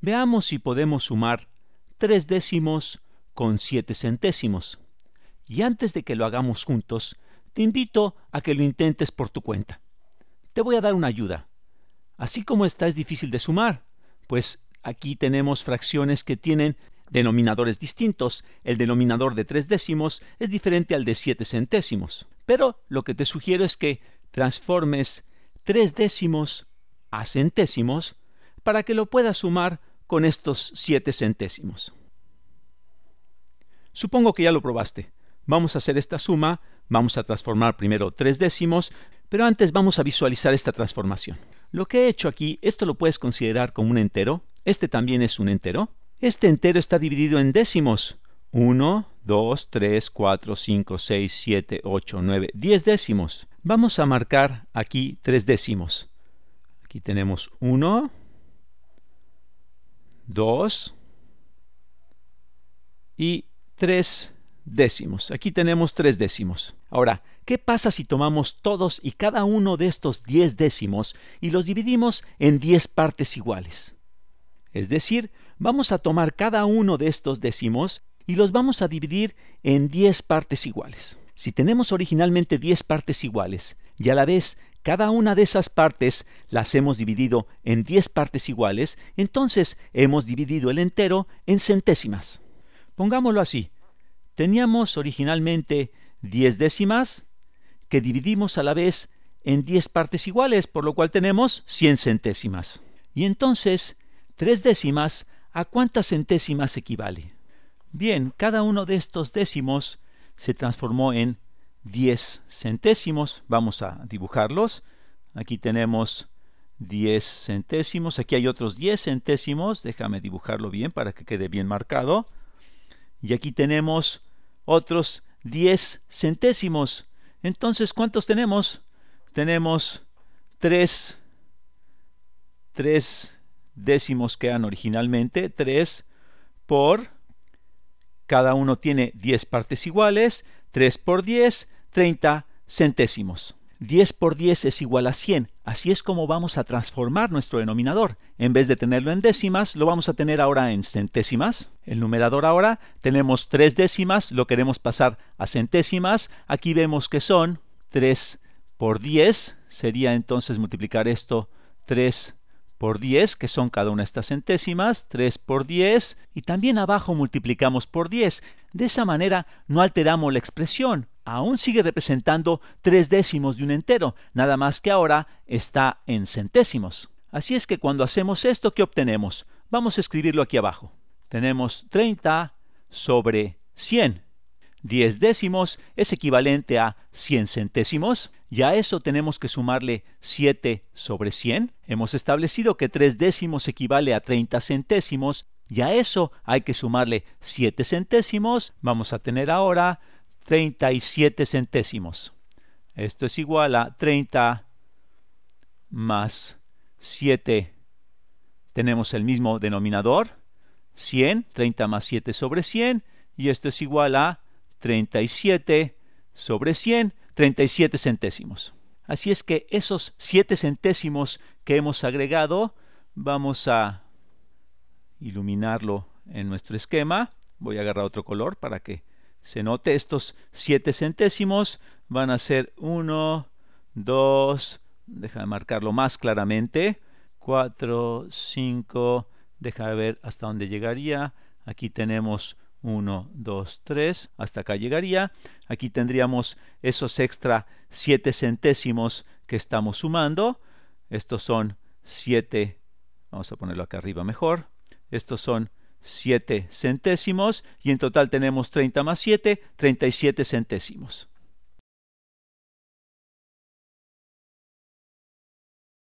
Veamos si podemos sumar tres décimos con siete centésimos. Y antes de que lo hagamos juntos, te invito a que lo intentes por tu cuenta. Te voy a dar una ayuda. Así como esta es difícil de sumar, pues aquí tenemos fracciones que tienen denominadores distintos. El denominador de tres décimos es diferente al de siete centésimos. Pero lo que te sugiero es que transformes tres décimos a centésimos para que lo puedas sumar con estos 7 centésimos. Supongo que ya lo probaste. Vamos a hacer esta suma, vamos a transformar primero 3 décimos, pero antes vamos a visualizar esta transformación. Lo que he hecho aquí, esto lo puedes considerar como un entero, este también es un entero. Este entero está dividido en décimos. 1, 2, 3, 4, 5, 6, 7, 8, 9, 10 décimos. Vamos a marcar aquí 3 décimos. Aquí tenemos 1, 2 y 3 décimos. Aquí tenemos 3 décimos. Ahora, ¿qué pasa si tomamos todos y cada uno de estos 10 décimos y los dividimos en 10 partes iguales? Es decir, vamos a tomar cada uno de estos décimos y los vamos a dividir en 10 partes iguales. Si tenemos originalmente 10 partes iguales y a la vez cada una de esas partes las hemos dividido en 10 partes iguales, entonces hemos dividido el entero en centésimas. Pongámoslo así. Teníamos originalmente 10 décimas que dividimos a la vez en 10 partes iguales, por lo cual tenemos 100 centésimas. Y entonces, 3 décimas, ¿a cuántas centésimas equivale? Bien, cada uno de estos décimos se transformó en 10 centésimos. Vamos a dibujarlos. Aquí tenemos 10 centésimos. Aquí hay otros 10 centésimos. Déjame dibujarlo bien para que quede bien marcado. Y aquí tenemos otros 10 centésimos. Entonces, ¿cuántos tenemos? Tenemos 3, 3 décimos que eran originalmente, 3 por, cada uno tiene 10 partes iguales, 3 por 10, 30 centésimos. 10 por 10 es igual a 100. Así es como vamos a transformar nuestro denominador. En vez de tenerlo en décimas, lo vamos a tener ahora en centésimas. El numerador ahora tenemos 3 décimas, lo queremos pasar a centésimas. Aquí vemos que son 3 por 10. Sería entonces multiplicar esto 3 por 10, que son cada una estas centésimas, 3 por 10, y también abajo multiplicamos por 10. De esa manera no alteramos la expresión, aún sigue representando 3 décimos de un entero, nada más que ahora está en centésimos. Así es que cuando hacemos esto, ¿qué obtenemos? Vamos a escribirlo aquí abajo. Tenemos 30 sobre 100. 10 décimos es equivalente a 100 centésimos y a eso tenemos que sumarle 7 sobre 100. Hemos establecido que 3 décimos equivale a 30 centésimos y a eso hay que sumarle 7 centésimos. Vamos a tener ahora 37 centésimos. Esto es igual a 30 más 7. Tenemos el mismo denominador, 100, 30 más 7 sobre 100, y esto es igual a 37 sobre 100. 37 centésimos. Así es que esos 7 centésimos que hemos agregado, vamos a iluminarlo en nuestro esquema. Voy a agarrar otro color para que se note. Estos 7 centésimos van a ser 1, 2, deja de marcarlo más claramente, 4, 5, deja de ver hasta dónde llegaría. Aquí tenemos 1, 2, 3, hasta acá llegaría. Aquí tendríamos esos extra 7 centésimos que estamos sumando. Estos son 7, vamos a ponerlo acá arriba mejor. Estos son 7 centésimos y en total tenemos 30 más 7, 37 centésimos.